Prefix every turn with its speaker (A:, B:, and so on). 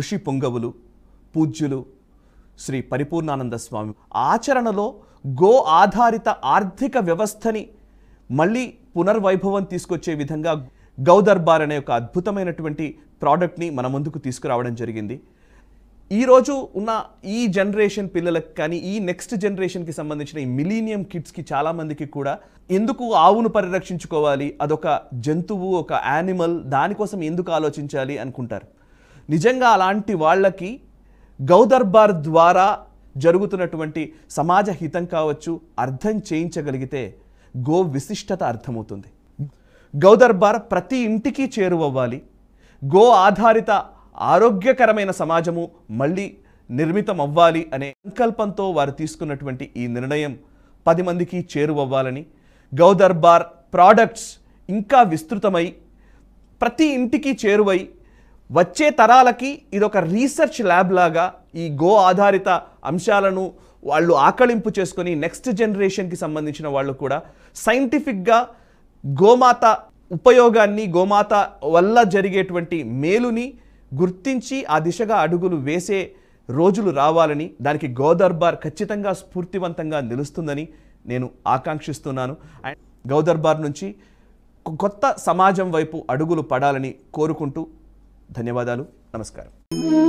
A: ఋషి పొంగవులు పూజ్యులు శ్రీ పరిపూర్ణానంద స్వామి ఆచరణలో గో ఆధారిత ఆర్థిక వ్యవస్థని మళ్ళీ పునర్వైభవం తీసుకొచ్చే విధంగా గౌదర్బార్ అనే ఒక అద్భుతమైనటువంటి ప్రోడక్ట్ని మన ముందుకు తీసుకురావడం జరిగింది ఈరోజు ఉన్న ఈ జనరేషన్ పిల్లలకు కానీ ఈ నెక్స్ట్ జనరేషన్కి సంబంధించిన ఈ మిలీనియం కిడ్స్కి చాలామందికి కూడా ఎందుకు ఆవును పరిరక్షించుకోవాలి అదొక జంతువు ఒక యానిమల్ దానికోసం ఎందుకు ఆలోచించాలి అనుకుంటారు నిజంగా అలాంటి వాళ్ళకి గౌదర్బార్ ద్వారా జరుగుతున్నటువంటి సమాజ హితం కావచ్చు అర్థం చేయించగలిగితే గో విశిష్టత అర్థమవుతుంది గౌదర్బార్ ప్రతి ఇంటికి చేరువవ్వాలి గో ఆధారిత ఆరోగ్యకరమైన సమాజము మళ్ళీ నిర్మితం అవ్వాలి అనే సంకల్పంతో వారు తీసుకున్నటువంటి ఈ నిర్ణయం పది మందికి చేరువవ్వాలని గౌదర్బార్ ప్రోడక్ట్స్ ఇంకా విస్తృతమై ప్రతి ఇంటికి చేరువై వచ్చే తరాలకి ఇదొక రీసెర్చ్ ల్యాబ్ లాగా ఈ గో ఆధారిత అంశాలను వాళ్ళు ఆకళింపు చేసుకొని నెక్స్ట్ జనరేషన్కి సంబంధించిన వాళ్ళు కూడా సైంటిఫిక్గా గోమాత ఉపయోగాన్ని గోమాత వల్ల జరిగేటువంటి మేలుని గుర్తించి ఆ దిశగా అడుగులు వేసే రోజులు రావాలని దానికి గోదర్బార్ ఖచ్చితంగా స్ఫూర్తివంతంగా నిలుస్తుందని నేను ఆకాంక్షిస్తున్నాను అండ్ గౌదర్బార్ నుంచి కొత్త సమాజం వైపు అడుగులు పడాలని కోరుకుంటూ ధన్యవాదాలు నమస్కారం